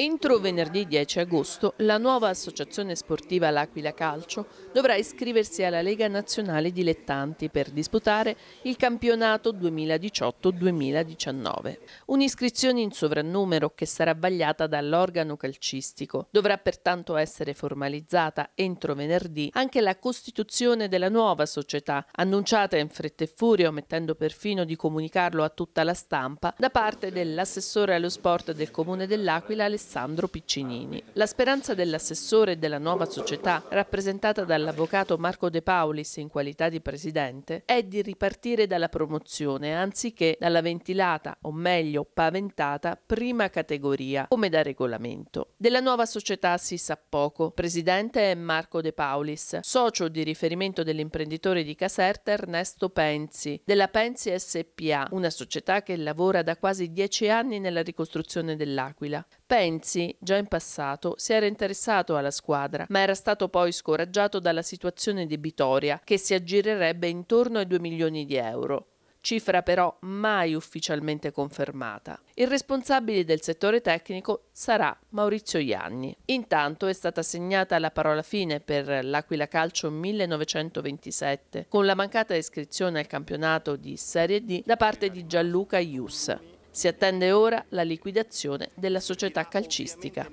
Entro venerdì 10 agosto la nuova associazione sportiva L'Aquila Calcio dovrà iscriversi alla Lega Nazionale Dilettanti per disputare il campionato 2018-2019. Un'iscrizione in sovrannumero che sarà vagliata dall'organo calcistico. Dovrà pertanto essere formalizzata entro venerdì anche la costituzione della nuova società, annunciata in fretta e furia, omettendo perfino di comunicarlo a tutta la stampa, da parte dell'assessore allo sport del Comune dell'Aquila Alessandro Alessandro Piccinini. La speranza dell'assessore e della nuova società, rappresentata dall'avvocato Marco De Paulis in qualità di presidente, è di ripartire dalla promozione anziché dalla ventilata, o meglio paventata, prima categoria, come da regolamento. Della nuova società si sa poco. Presidente è Marco De Paulis, socio di riferimento dell'imprenditore di Caserta Ernesto Penzi, della Penzi SPA, una società che lavora da quasi dieci anni nella ricostruzione dell'Aquila. Penzi Renzi, già in passato, si era interessato alla squadra, ma era stato poi scoraggiato dalla situazione debitoria, che si aggirerebbe intorno ai 2 milioni di euro cifra però mai ufficialmente confermata. Il responsabile del settore tecnico sarà Maurizio Ianni. Intanto è stata segnata la parola fine per l'Aquila Calcio 1927 con la mancata iscrizione al campionato di Serie D da parte di Gianluca Ius. Si attende ora la liquidazione della società calcistica.